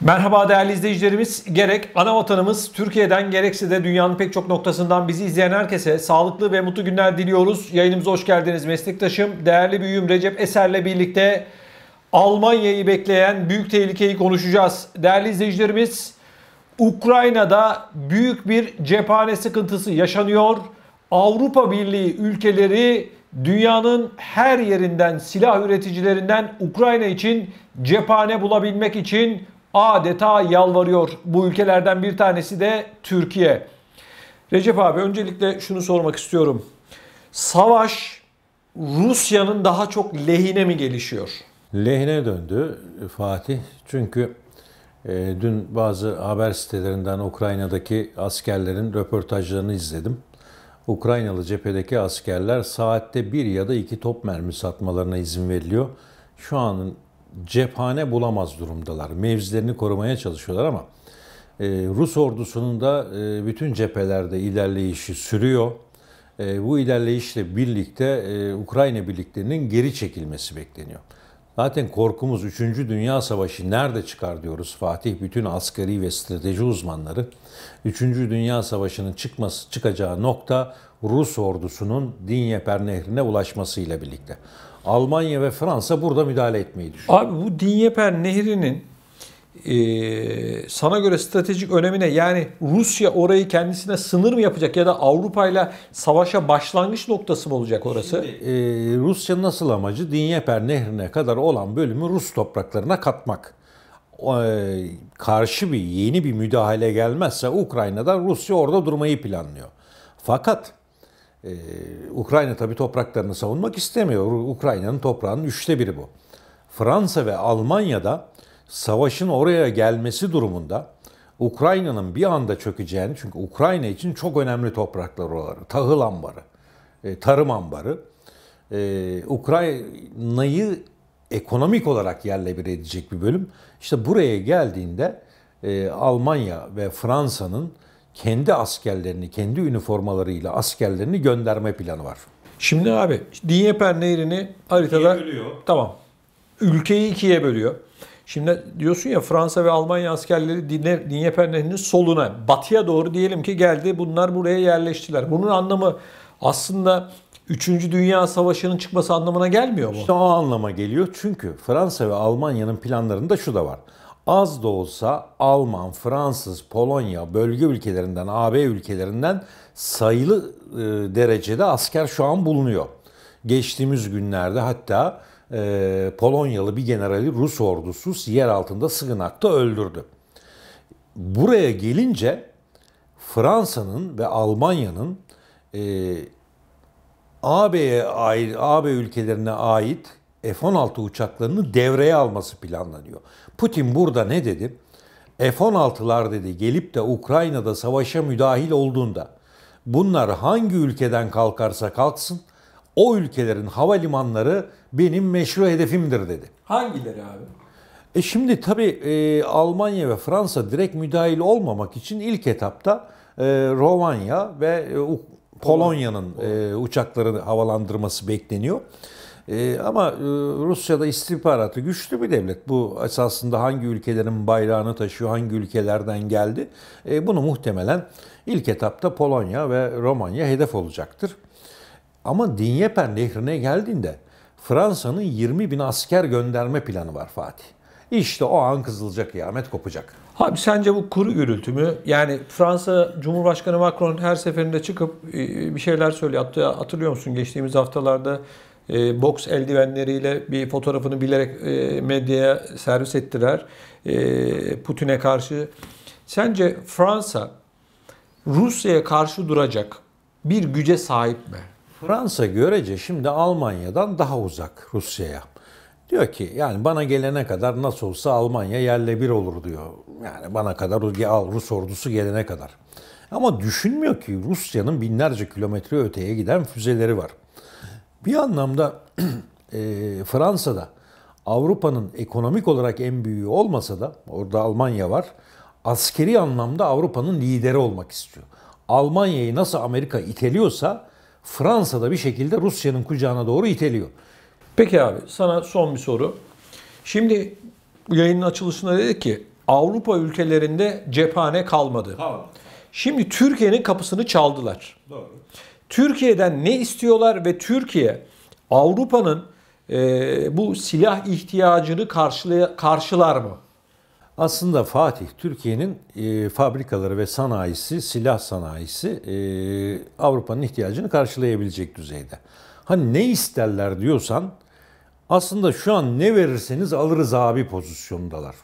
Merhaba değerli izleyicilerimiz. Gerek ana vatanımız Türkiye'den gerekse de dünyanın pek çok noktasından bizi izleyen herkese sağlıklı ve mutlu günler diliyoruz. Yayınımıza hoş geldiniz meslektaşım. Değerli büyüğüm Recep Eser'le birlikte Almanya'yı bekleyen büyük tehlikeyi konuşacağız. Değerli izleyicilerimiz Ukrayna'da büyük bir cephane sıkıntısı yaşanıyor. Avrupa Birliği ülkeleri dünyanın her yerinden silah üreticilerinden Ukrayna için cephane bulabilmek için adeta yalvarıyor. Bu ülkelerden bir tanesi de Türkiye. Recep abi öncelikle şunu sormak istiyorum. Savaş Rusya'nın daha çok lehine mi gelişiyor? Lehine döndü Fatih. Çünkü e, dün bazı haber sitelerinden Ukrayna'daki askerlerin röportajlarını izledim. Ukraynalı cephedeki askerler saatte bir ya da iki top mermisi atmalarına izin veriliyor. Şu an cephane bulamaz durumdalar. Mevzilerini korumaya çalışıyorlar ama e, Rus ordusunun da e, bütün cephelerde ilerleyişi sürüyor. E, bu ilerleyişle birlikte e, Ukrayna birliklerinin geri çekilmesi bekleniyor. Zaten korkumuz 3. Dünya Savaşı nerede çıkar diyoruz Fatih. Bütün askeri ve strateji uzmanları 3. Dünya Savaşı'nın çıkması çıkacağı nokta Rus ordusunun Dinyeper Nehri'ne ulaşmasıyla birlikte. Almanya ve Fransa burada müdahale etmeyi düşünüyor. Abi bu Dinyeper Nehri'nin ee, sana göre stratejik önemine yani Rusya orayı kendisine sınır mı yapacak ya da Avrupa ile savaşa başlangıç noktası mı olacak orası? Şimdi, e, Rusya nasıl amacı? Dinyeper nehrine kadar olan bölümü Rus topraklarına katmak. E, karşı bir yeni bir müdahale gelmezse Ukrayna'da Rusya orada durmayı planlıyor. Fakat e, Ukrayna tabi topraklarını savunmak istemiyor. Ukrayna'nın toprağının üçte biri bu. Fransa ve Almanya'da savaşın oraya gelmesi durumunda Ukrayna'nın bir anda çökeceğini çünkü Ukrayna için çok önemli topraklar oraları. Tahıl ambarı, e, tarım ambarı. E, Ukrayna'yı ekonomik olarak yerle bir edecek bir bölüm. İşte buraya geldiğinde e, Almanya ve Fransa'nın kendi askerlerini, kendi üniformalarıyla askerlerini gönderme planı var. Şimdi abi Dnieper Nehri'ni haritada... İkiye bölüyor. Tamam. Ülkeyi ikiye bölüyor. Şimdi diyorsun ya Fransa ve Almanya askerleri Dinyeper Nehri'nin soluna, batıya doğru diyelim ki geldi. Bunlar buraya yerleştiler. Bunun anlamı aslında 3. Dünya Savaşı'nın çıkması anlamına gelmiyor mu? İşte o anlama geliyor. Çünkü Fransa ve Almanya'nın planlarında şu da var. Az da olsa Alman, Fransız, Polonya bölge ülkelerinden, AB ülkelerinden sayılı e, derecede asker şu an bulunuyor. Geçtiğimiz günlerde hatta e, Polonyalı bir generali Rus ordusu yer altında sığınakta öldürdü. Buraya gelince Fransa'nın ve Almanya'nın e, AB'ye ait, AB ülkelerine ait F-16 uçaklarını devreye alması planlanıyor. Putin burada ne dedi? F-16'lar dedi gelip de Ukrayna'da savaşa müdahil olduğunda bunlar hangi ülkeden kalkarsa kalksın o ülkelerin havalimanları benim meşru hedefimdir dedi. Hangileri abi? E şimdi tabii e, Almanya ve Fransa direkt müdahil olmamak için ilk etapta e, Romanya ve e, Polonya'nın e, uçaklarını havalandırması bekleniyor. E, ama e, Rusya'da istihbaratı güçlü bir devlet. Bu esasında hangi ülkelerin bayrağını taşıyor, hangi ülkelerden geldi. E, bunu muhtemelen ilk etapta Polonya ve Romanya hedef olacaktır. Ama Dinyeper nehrine geldiğinde Fransa'nın 20 bin asker gönderme planı var Fatih. İşte o an kızılacak kıyamet kopacak. Abi sence bu kuru gürültü mü? Yani Fransa Cumhurbaşkanı Macron her seferinde çıkıp e, bir şeyler söylüyor. hatırlıyor musun geçtiğimiz haftalarda e, boks eldivenleriyle bir fotoğrafını bilerek e, medyaya servis ettiler e, Putin'e karşı. Sence Fransa Rusya'ya karşı duracak bir güce sahip mi? Fransa görece şimdi Almanya'dan daha uzak Rusya'ya. Diyor ki yani bana gelene kadar nasıl olsa Almanya yerle bir olur diyor. Yani bana kadar al Rus ordusu gelene kadar. Ama düşünmüyor ki Rusya'nın binlerce kilometre öteye giden füzeleri var. Bir anlamda e, Fransa'da Avrupa'nın ekonomik olarak en büyüğü olmasa da orada Almanya var. Askeri anlamda Avrupa'nın lideri olmak istiyor. Almanya'yı nasıl Amerika iteliyorsa Fransa da bir şekilde Rusya'nın kucağına doğru iteliyor. Peki abi sana son bir soru. Şimdi yayının açılışında dedik ki Avrupa ülkelerinde cephane kalmadı. Kalmadı. Şimdi Türkiye'nin kapısını çaldılar. Doğru. Türkiye'den ne istiyorlar ve Türkiye Avrupa'nın e, bu silah ihtiyacını karşılay- karşılar mı? Aslında Fatih Türkiye'nin e, fabrikaları ve sanayisi, silah sanayisi e, Avrupa'nın ihtiyacını karşılayabilecek düzeyde. Hani ne isterler diyorsan aslında şu an ne verirseniz alırız abi pozisyonundalar.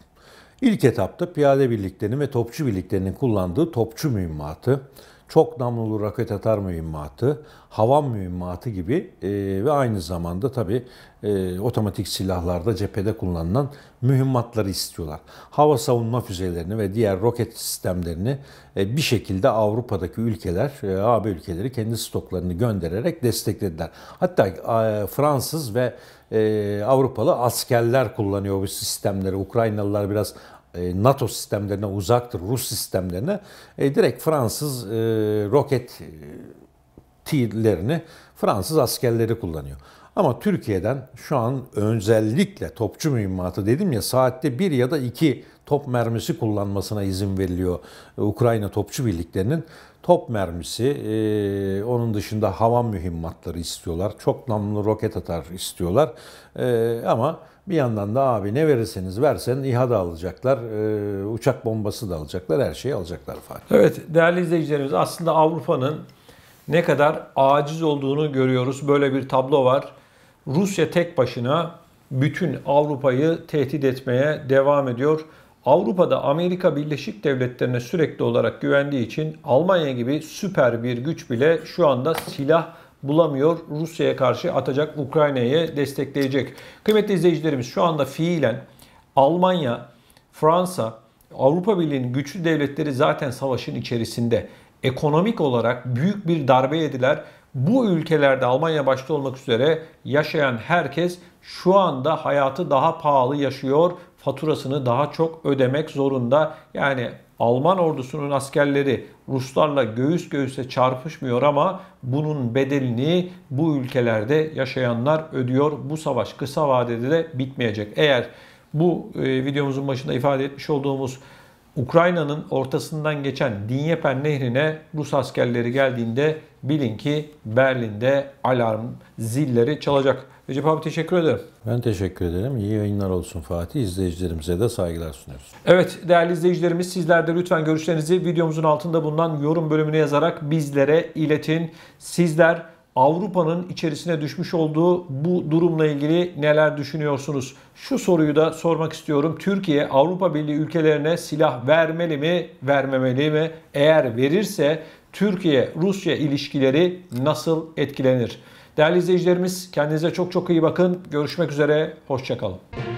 İlk etapta piyade birliklerinin ve topçu birliklerinin kullandığı topçu mühimmatı, çok namlulu raket atar mühimmatı, hava mühimmatı gibi e, ve aynı zamanda tabi e, otomatik silahlarda cephede kullanılan mühimmatları istiyorlar. Hava savunma füzelerini ve diğer roket sistemlerini e, bir şekilde Avrupa'daki ülkeler, e, AB ülkeleri kendi stoklarını göndererek desteklediler. Hatta e, Fransız ve e, Avrupalı askerler kullanıyor bu sistemleri. Ukraynalılar biraz e, NATO sistemlerine uzaktır, Rus sistemlerine e, direkt Fransız e, roket e, tillerini Fransız askerleri kullanıyor. Ama Türkiye'den şu an özellikle topçu mühimmatı dedim ya saatte bir ya da iki top mermisi kullanmasına izin veriliyor Ukrayna topçu birliklerinin. Top mermisi, e, onun dışında hava mühimmatları istiyorlar. Çok namlu roket atar istiyorlar. E, ama bir yandan da abi ne verirseniz versen İHA da alacaklar, e, uçak bombası da alacaklar, her şeyi alacaklar Fatih. Evet değerli izleyicilerimiz aslında Avrupa'nın ne kadar aciz olduğunu görüyoruz. Böyle bir tablo var. Rusya tek başına bütün Avrupa'yı tehdit etmeye devam ediyor. Avrupa'da Amerika Birleşik Devletleri'ne sürekli olarak güvendiği için Almanya gibi süper bir güç bile şu anda silah bulamıyor. Rusya'ya karşı atacak, Ukrayna'ya destekleyecek. Kıymetli izleyicilerimiz şu anda fiilen Almanya, Fransa, Avrupa Birliği'nin güçlü devletleri zaten savaşın içerisinde. Ekonomik olarak büyük bir darbe yediler. Bu ülkelerde Almanya başta olmak üzere yaşayan herkes şu anda hayatı daha pahalı yaşıyor. Faturasını daha çok ödemek zorunda. Yani Alman ordusunun askerleri Ruslarla göğüs göğüse çarpışmıyor ama bunun bedelini bu ülkelerde yaşayanlar ödüyor. Bu savaş kısa vadede de bitmeyecek. Eğer bu e, videomuzun başında ifade etmiş olduğumuz Ukrayna'nın ortasından geçen Dinyepen nehrine Rus askerleri geldiğinde bilin ki Berlin'de alarm zilleri çalacak. Recep abi teşekkür ederim. Ben teşekkür ederim. İyi yayınlar olsun Fatih. İzleyicilerimize de saygılar sunuyoruz. Evet değerli izleyicilerimiz sizler de lütfen görüşlerinizi videomuzun altında bulunan yorum bölümüne yazarak bizlere iletin. Sizler Avrupa'nın içerisine düşmüş olduğu bu durumla ilgili neler düşünüyorsunuz? Şu soruyu da sormak istiyorum. Türkiye Avrupa Birliği ülkelerine silah vermeli mi, vermemeli mi? Eğer verirse Türkiye-Rusya ilişkileri nasıl etkilenir? Değerli izleyicilerimiz kendinize çok çok iyi bakın. Görüşmek üzere. Hoşçakalın.